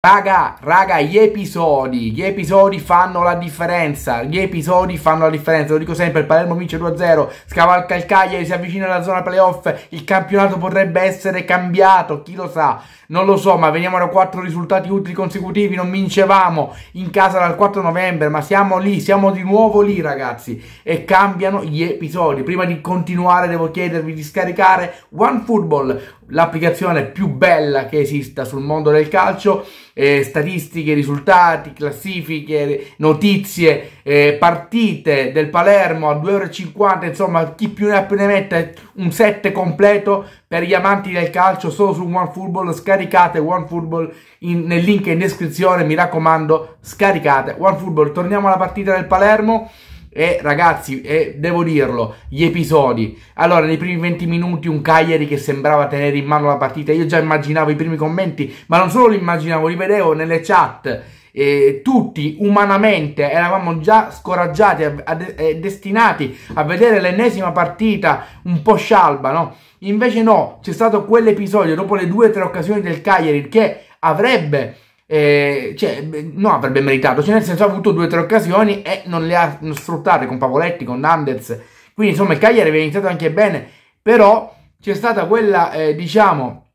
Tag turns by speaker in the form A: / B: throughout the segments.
A: Raga, raga, gli episodi, gli episodi fanno la differenza, gli episodi fanno la differenza, lo dico sempre, il Palermo vince 2-0, scavalca il Cagliari, si avvicina alla zona playoff, il campionato potrebbe essere cambiato, chi lo sa, non lo so, ma veniamo da 4 risultati utili consecutivi, non vincevamo in casa dal 4 novembre, ma siamo lì, siamo di nuovo lì ragazzi, e cambiano gli episodi, prima di continuare devo chiedervi di scaricare OneFootball, l'applicazione più bella che esista sul mondo del calcio, eh, statistiche, risultati, classifiche, notizie, eh, partite del Palermo a 2,50€, insomma chi più ne ha più ne mette un set completo per gli amanti del calcio solo su OneFootball, scaricate OneFootball in, nel link in descrizione, mi raccomando scaricate OneFootball, torniamo alla partita del Palermo. E ragazzi, e devo dirlo, gli episodi. Allora, nei primi 20 minuti un Cagliari che sembrava tenere in mano la partita. Io già immaginavo i primi commenti, ma non solo li immaginavo, li vedevo nelle chat. Eh, tutti umanamente eravamo già scoraggiati a, destinati a vedere l'ennesima partita un po' scialba, no? Invece no, c'è stato quell'episodio dopo le due o tre occasioni del Cagliari che avrebbe eh, cioè, non avrebbe meritato, cioè nel senso ha avuto due o tre occasioni e non le ha sfruttate con Pavoletti, con Nandez, quindi insomma il Cagliari aveva iniziato anche bene, però c'è stata quella, eh, diciamo,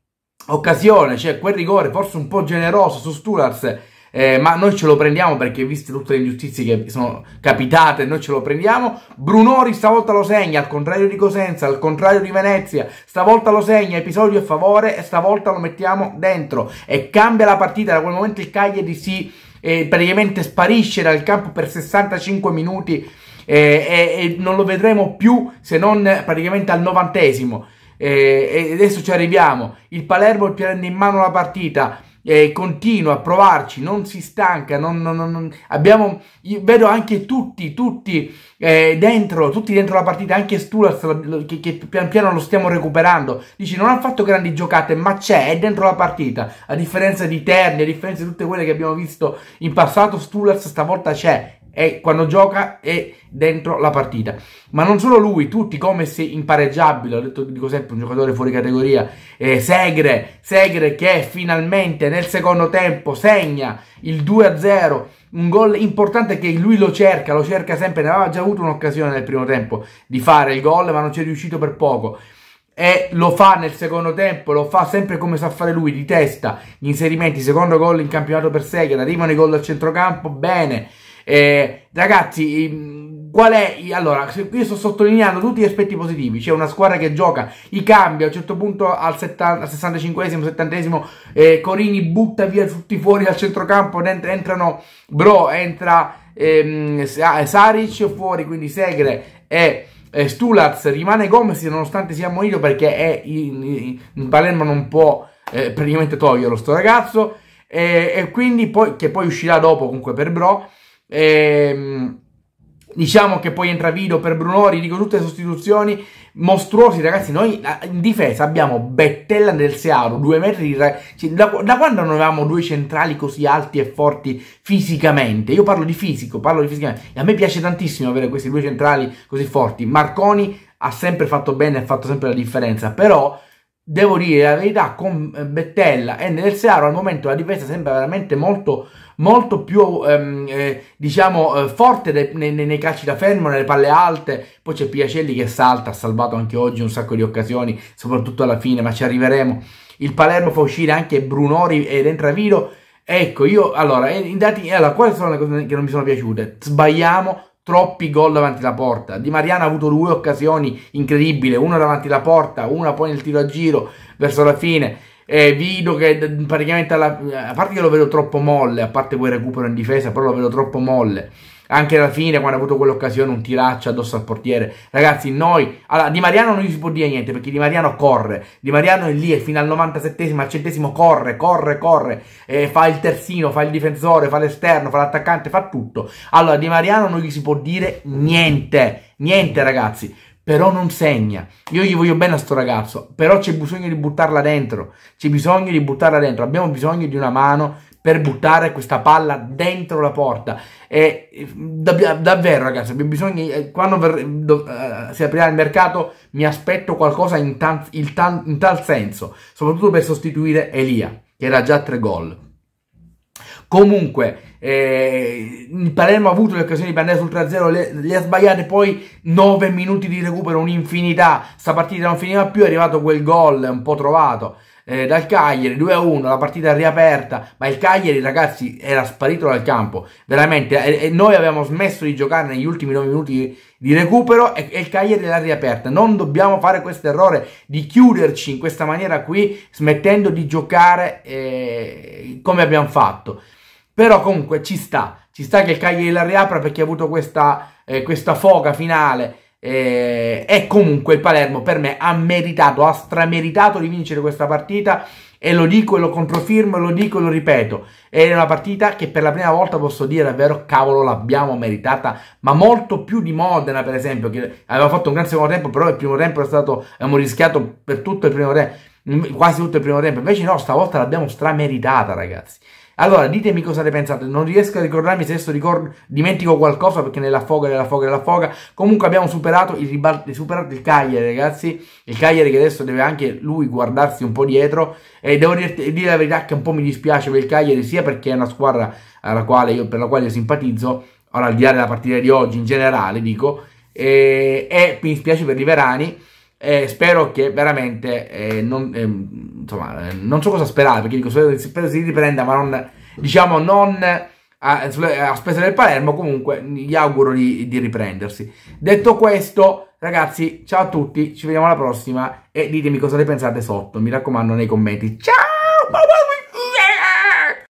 A: occasione, cioè quel rigore forse un po' generoso su Sturars eh, ma noi ce lo prendiamo perché viste tutte le ingiustizie che sono capitate, noi ce lo prendiamo. Brunori stavolta lo segna, al contrario di Cosenza, al contrario di Venezia, stavolta lo segna, episodio a favore e stavolta lo mettiamo dentro e cambia la partita, da quel momento il Cagliari si eh, praticamente sparisce dal campo per 65 minuti e, eh, e, e, non lo vedremo più se non praticamente al novantesimo. Eh, e, adesso ci arriviamo. Il Palermo prende in mano la partita eh, continua a provarci, non si stanca, non, non, non, abbiamo, vedo anche tutti, tutti eh, dentro, tutti dentro la partita, anche Stulas che, che, pian piano lo stiamo recuperando, dice non ha fatto grandi giocate ma c'è, è dentro la partita, a differenza di Terni, a differenza di tutte quelle che abbiamo visto in passato, Stulas stavolta c'è, è, quando gioca è dentro la partita. Ma non solo lui, tutti come se impareggiabile, ho detto, dico sempre, un giocatore fuori categoria, eh, Segre, Segre che finalmente nel secondo tempo segna il 2-0, un gol importante che lui lo cerca, lo cerca sempre, ne aveva già avuto un'occasione nel primo tempo di fare il gol, ma non ci è riuscito per poco e lo fa nel secondo tempo, lo fa sempre come sa fare lui, di testa, gli inserimenti, secondo gol in campionato per Segre, arrivano i gol al centrocampo, bene, eh, ragazzi, ehm, qual è... Allora, io sto sottolineando tutti gli aspetti positivi. C'è una squadra che gioca, i cambi, a un certo punto al, 70, al 65esimo, 70esimo, eh, Corini butta via tutti fuori dal centrocampo, entra, entrano Bro, entra ehm, eh, Saric fuori, quindi Segre e... Stulaz rimane Gomez nonostante sia morito perché è in, in Palermo non può eh, praticamente toglierlo sto ragazzo eh, e quindi poi, che poi uscirà dopo comunque per Bro Ehm, diciamo che poi entra Vido per Brunori, dico tutte le sostituzioni mostruosi ragazzi, noi in difesa abbiamo Bettella nel Searo, due metri di... Cioè, da, da, quando non avevamo due centrali così alti e forti fisicamente? Io parlo di fisico, parlo di fisicamente, e a me piace tantissimo avere questi due centrali così forti, Marconi ha sempre fatto bene, ha fatto sempre la differenza, però devo dire la verità, con eh, Bettella e nel Searo al momento la difesa sembra veramente molto, molto più ehm, eh, diciamo eh, forte dei, nei, nei, calci da fermo, nelle palle alte. Poi c'è Piacelli che salta, ha salvato anche oggi un sacco di occasioni, soprattutto alla fine, ma ci arriveremo. Il Palermo fa uscire anche Brunori ed entra Viro. Ecco, io allora, eh, in dati, allora, quali sono le cose che non mi sono piaciute? Sbagliamo troppi gol davanti alla porta. Di Mariano ha avuto due occasioni incredibili, una davanti alla porta, una poi nel tiro a giro verso la fine. E Vido che praticamente alla, a parte che lo vedo troppo molle, a parte quel recupero in difesa, però lo vedo troppo molle anche alla fine quando ha avuto quell'occasione un tiraccio addosso al portiere ragazzi noi allora Di Mariano non gli si può dire niente perché Di Mariano corre Di Mariano è lì e fino al 97 esimo al centesimo corre corre corre eh, fa il terzino fa il difensore fa l'esterno fa l'attaccante fa tutto allora Di Mariano non gli si può dire niente niente ragazzi però non segna. Io gli voglio bene a sto ragazzo, però c'è bisogno di buttarla dentro. C'è bisogno di buttarla dentro. Abbiamo bisogno di una mano per buttare questa palla dentro la porta. E eh, dav- davvero, ragazzi, bisogna, eh, quando ver- do- uh, si aprirà il mercato, mi aspetto qualcosa in, tan- tan- in tal senso, soprattutto per sostituire Elia, che era già a tre gol. Comunque, eh, il Palermo ha avuto le occasioni per andare sul 3-0, le, le, ha sbagliate poi 9 minuti di recupero, un'infinità. Sta partita non finiva più, è arrivato quel gol un po' trovato eh, dal Cagliari 2-1, la partita riaperta, ma il Cagliari ragazzi era sparito dal campo, veramente, e, eh, e eh, noi abbiamo smesso di giocare negli ultimi 9 minuti di recupero e, e il Cagliari l'ha riaperta, non dobbiamo fare questo errore di chiuderci in questa maniera qui, smettendo di giocare eh, come abbiamo fatto, però comunque ci sta, ci sta che il Cagliari la riapra perché ha avuto questa, eh, questa foga finale, eh, e comunque il Palermo per me ha meritato, ha strameritato di vincere questa partita e lo dico e lo controfirmo e lo dico e lo ripeto. È una partita che per la prima volta posso dire davvero cavolo l'abbiamo meritata, ma molto più di Modena per esempio che aveva fatto un gran secondo tempo, però il primo tempo è stato abbiamo rischiato per tutto il primo tempo, quasi tutto il primo tempo. Invece no, stavolta l'abbiamo strameritata, ragazzi. Allora, ditemi cosa ne pensate. Non riesco a ricordarmi se adesso ricordo, dimentico qualcosa perché nella foga, nella foga, nella foga. Comunque abbiamo superato il, superato il Cagliari, ragazzi. Il Cagliari che adesso deve anche lui guardarsi un po' dietro. E devo dire, dire la verità che un po' mi dispiace per il Cagliari, sia perché è una squadra io, per la quale io simpatizzo, ora al di là della partita di oggi in generale, dico, e, e mi dispiace per verani. E spero che veramente eh, non, eh, insomma, eh, non so cosa sperare perché dico spero, spero si riprenda ma non diciamo non a, spese del Palermo comunque gli auguro di, di riprendersi detto questo ragazzi ciao a tutti ci vediamo alla prossima e ditemi cosa ne pensate sotto mi raccomando nei commenti ciao